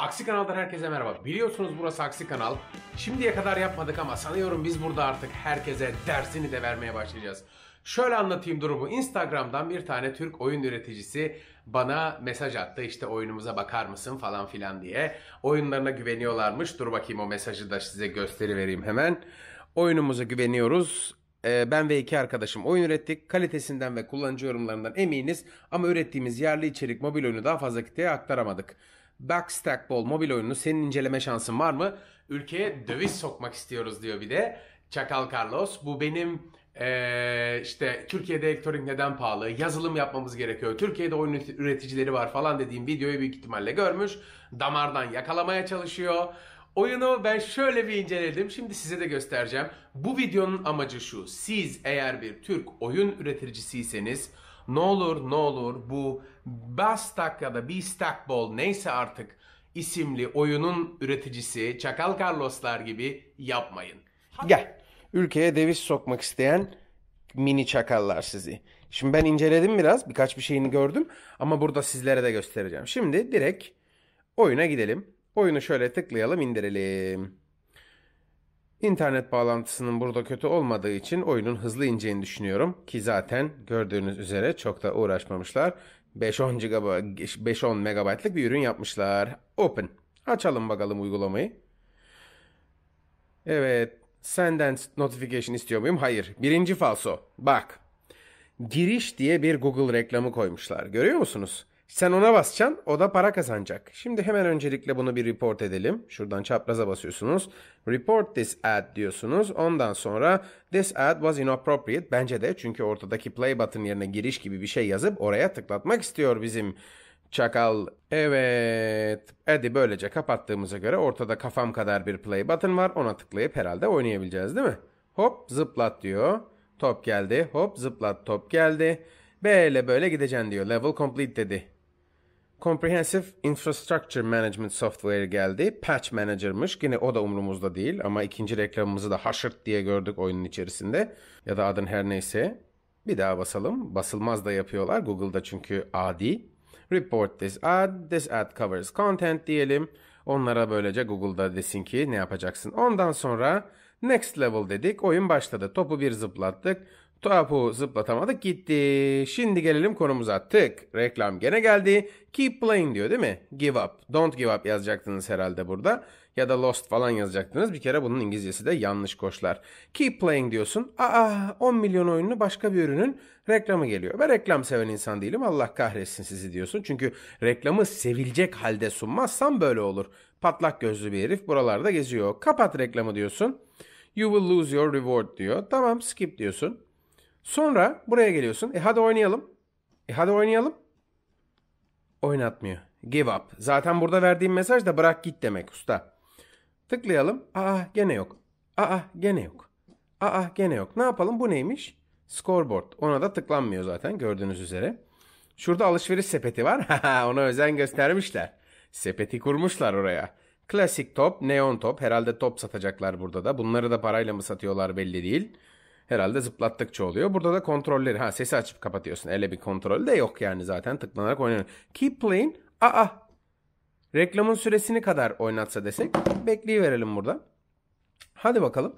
Aksi Kanal'dan herkese merhaba. Biliyorsunuz burası Aksi Kanal. Şimdiye kadar yapmadık ama sanıyorum biz burada artık herkese dersini de vermeye başlayacağız. Şöyle anlatayım durumu. Instagram'dan bir tane Türk oyun üreticisi bana mesaj attı. İşte oyunumuza bakar mısın falan filan diye. Oyunlarına güveniyorlarmış. Dur bakayım o mesajı da size gösteri vereyim hemen. Oyunumuza güveniyoruz. Ee, ben ve iki arkadaşım oyun ürettik. Kalitesinden ve kullanıcı yorumlarından eminiz ama ürettiğimiz yerli içerik mobil oyunu daha fazla kitleye aktaramadık. Backstack Ball mobil oyununu senin inceleme şansın var mı? Ülkeye döviz sokmak istiyoruz diyor bir de. Çakal Carlos bu benim ee, işte Türkiye'de elektronik neden pahalı, yazılım yapmamız gerekiyor, Türkiye'de oyun üreticileri var falan dediğim videoyu büyük ihtimalle görmüş. Damardan yakalamaya çalışıyor. Oyunu ben şöyle bir inceledim. Şimdi size de göstereceğim. Bu videonun amacı şu. Siz eğer bir Türk oyun üreticisiyseniz ne olur ne olur bu Bastak ya da Beastakball neyse artık isimli oyunun üreticisi Çakal Carloslar gibi yapmayın. Gel. Ülkeye deviz sokmak isteyen mini çakallar sizi. Şimdi ben inceledim biraz. Birkaç bir şeyini gördüm. Ama burada sizlere de göstereceğim. Şimdi direkt oyuna gidelim. Oyunu şöyle tıklayalım indirelim. İnternet bağlantısının burada kötü olmadığı için oyunun hızlı ineceğini düşünüyorum ki zaten gördüğünüz üzere çok da uğraşmamışlar. 5-10 GB 5-10 MB'lık bir ürün yapmışlar. Open. Açalım bakalım uygulamayı. Evet, senden notification istiyor muyum? Hayır. Birinci falso. Bak. Giriş diye bir Google reklamı koymuşlar. Görüyor musunuz? Sen ona basacaksın, o da para kazanacak. Şimdi hemen öncelikle bunu bir report edelim. Şuradan çapraza basıyorsunuz. Report this ad diyorsunuz. Ondan sonra this ad was inappropriate. Bence de çünkü ortadaki play button yerine giriş gibi bir şey yazıp oraya tıklatmak istiyor bizim çakal. Evet. adi böylece kapattığımıza göre ortada kafam kadar bir play button var. Ona tıklayıp herhalde oynayabileceğiz değil mi? Hop zıplat diyor. Top geldi. Hop zıplat top geldi. Böyle böyle gideceksin diyor. Level complete dedi. Comprehensive Infrastructure Management Software geldi. Patch Manager'mış. Yine o da umrumuzda değil ama ikinci reklamımızı da haşırt diye gördük oyunun içerisinde. Ya da adın her neyse. Bir daha basalım. Basılmaz da yapıyorlar. Google'da çünkü adi. Report this ad. This ad covers content diyelim. Onlara böylece Google'da desin ki ne yapacaksın. Ondan sonra next level dedik. Oyun başladı. Topu bir zıplattık. Topu zıplatamadık gitti. Şimdi gelelim konumuza. Tık. Reklam gene geldi. Keep playing diyor değil mi? Give up. Don't give up yazacaktınız herhalde burada. Ya da lost falan yazacaktınız. Bir kere bunun İngilizcesi de yanlış koşlar. Keep playing diyorsun. Aa 10 milyon oyunlu başka bir ürünün reklamı geliyor. Ben reklam seven insan değilim. Allah kahretsin sizi diyorsun. Çünkü reklamı sevilecek halde sunmazsan böyle olur. Patlak gözlü bir herif buralarda geziyor. Kapat reklamı diyorsun. You will lose your reward diyor. Tamam skip diyorsun. Sonra buraya geliyorsun. E hadi oynayalım. E hadi oynayalım. Oynatmıyor. Give up. Zaten burada verdiğim mesaj da bırak git demek usta. Tıklayalım. Aa gene yok. Aa gene yok. Aa gene yok. Ne yapalım? Bu neymiş? Scoreboard. Ona da tıklanmıyor zaten gördüğünüz üzere. Şurada alışveriş sepeti var. Ona özen göstermişler. Sepeti kurmuşlar oraya. Klasik top, neon top. Herhalde top satacaklar burada da. Bunları da parayla mı satıyorlar belli değil herhalde zıplattıkça oluyor. Burada da kontrolleri ha sesi açıp kapatıyorsun. Ele bir kontrol de yok yani zaten tıklanarak oynanıyor. Keep playing. Aa. Reklamın süresini kadar oynatsa desek bekleyiverelim burada. Hadi bakalım.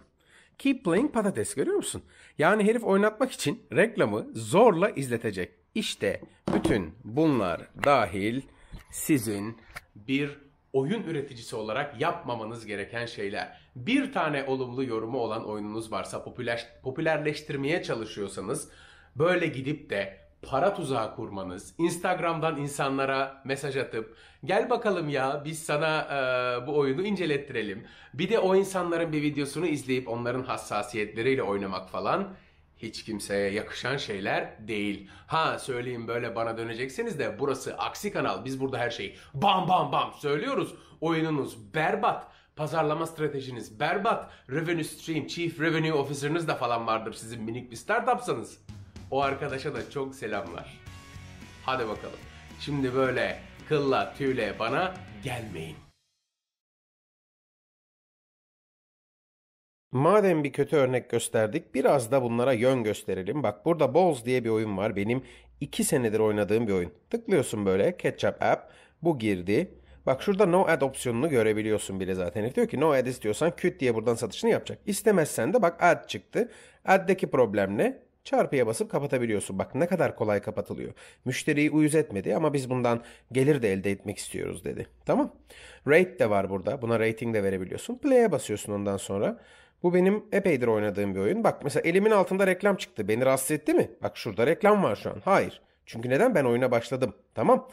Keep playing patates görüyor musun? Yani herif oynatmak için reklamı zorla izletecek. İşte bütün bunlar dahil sizin bir oyun üreticisi olarak yapmamanız gereken şeyler. Bir tane olumlu yorumu olan oyununuz varsa popüler, popülerleştirmeye çalışıyorsanız böyle gidip de para tuzağı kurmanız, Instagram'dan insanlara mesaj atıp gel bakalım ya biz sana e, bu oyunu incelettirelim. Bir de o insanların bir videosunu izleyip onların hassasiyetleriyle oynamak falan hiç kimseye yakışan şeyler değil. Ha söyleyeyim böyle bana döneceksiniz de burası aksi kanal. Biz burada her şeyi bam bam bam söylüyoruz. Oyununuz berbat. Pazarlama stratejiniz berbat. Revenue Stream Chief Revenue Officer'ınız da falan vardır sizin minik bir startupsanız. O arkadaşa da çok selamlar. Hadi bakalım. Şimdi böyle kılla tüyle bana gelmeyin. Madem bir kötü örnek gösterdik biraz da bunlara yön gösterelim. Bak burada Balls diye bir oyun var. Benim 2 senedir oynadığım bir oyun. Tıklıyorsun böyle Ketchup App. Bu girdi. Bak şurada no ad opsiyonunu görebiliyorsun bile zaten. diyor ki no ad istiyorsan küt diye buradan satışını yapacak. İstemezsen de bak ad çıktı. Ad'deki problem ne? Çarpıya basıp kapatabiliyorsun. Bak ne kadar kolay kapatılıyor. Müşteriyi uyuz etmedi ama biz bundan gelir de elde etmek istiyoruz dedi. Tamam. Rate de var burada. Buna rating de verebiliyorsun. Play'e basıyorsun ondan sonra. Bu benim epeydir oynadığım bir oyun. Bak mesela elimin altında reklam çıktı. Beni rahatsız etti mi? Bak şurada reklam var şu an. Hayır. Çünkü neden? Ben oyuna başladım. Tamam.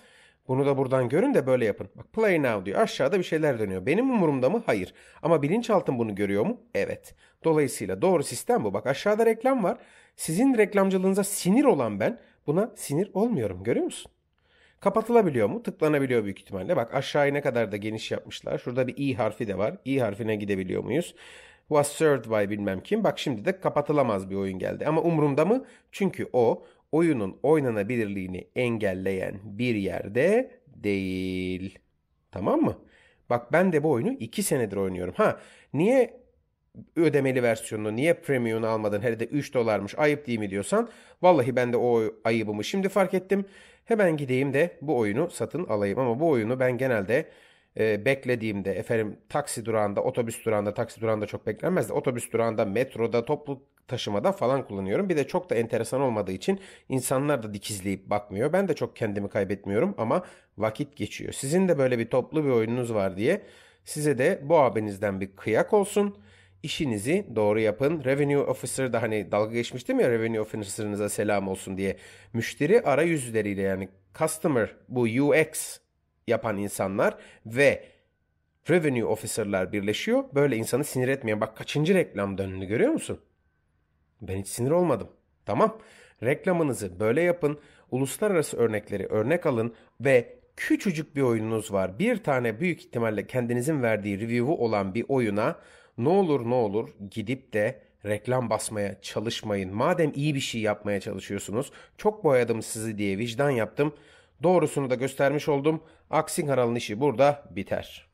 Bunu da buradan görün de böyle yapın. Bak play now diyor. Aşağıda bir şeyler dönüyor. Benim umurumda mı? Hayır. Ama bilinçaltım bunu görüyor mu? Evet. Dolayısıyla doğru sistem bu. Bak aşağıda reklam var. Sizin reklamcılığınıza sinir olan ben buna sinir olmuyorum. Görüyor musun? Kapatılabiliyor mu? Tıklanabiliyor büyük ihtimalle. Bak aşağıya ne kadar da geniş yapmışlar. Şurada bir i harfi de var. i harfine gidebiliyor muyuz? was served by bilmem kim. Bak şimdi de kapatılamaz bir oyun geldi. Ama umurumda mı? Çünkü o oyunun oynanabilirliğini engelleyen bir yerde değil. Tamam mı? Bak ben de bu oyunu 2 senedir oynuyorum. Ha niye ödemeli versiyonunu niye premium'unu almadın hele de 3 dolarmış ayıp değil mi diyorsan vallahi ben de o ayıbımı şimdi fark ettim. Hemen gideyim de bu oyunu satın alayım ama bu oyunu ben genelde e, beklediğimde efendim taksi durağında, otobüs durağında, taksi durağında çok beklenmez de otobüs durağında, metroda, toplu taşımada falan kullanıyorum. Bir de çok da enteresan olmadığı için insanlar da dikizleyip bakmıyor. Ben de çok kendimi kaybetmiyorum ama vakit geçiyor. Sizin de böyle bir toplu bir oyununuz var diye size de bu abinizden bir kıyak olsun. İşinizi doğru yapın. Revenue Officer da hani dalga geçmiştim ya Revenue Officer'ınıza selam olsun diye. Müşteri arayüzleriyle yani Customer bu UX yapan insanlar ve revenue officer'lar birleşiyor. Böyle insanı sinir etmeyen. Bak kaçıncı reklam döndü görüyor musun? Ben hiç sinir olmadım. Tamam. Reklamınızı böyle yapın. Uluslararası örnekleri örnek alın ve küçücük bir oyununuz var. Bir tane büyük ihtimalle kendinizin verdiği review'u olan bir oyuna ne olur ne olur gidip de reklam basmaya çalışmayın. Madem iyi bir şey yapmaya çalışıyorsunuz, çok boyadım sizi diye vicdan yaptım. Doğrusunu da göstermiş oldum. Aksin haralın işi burada biter.''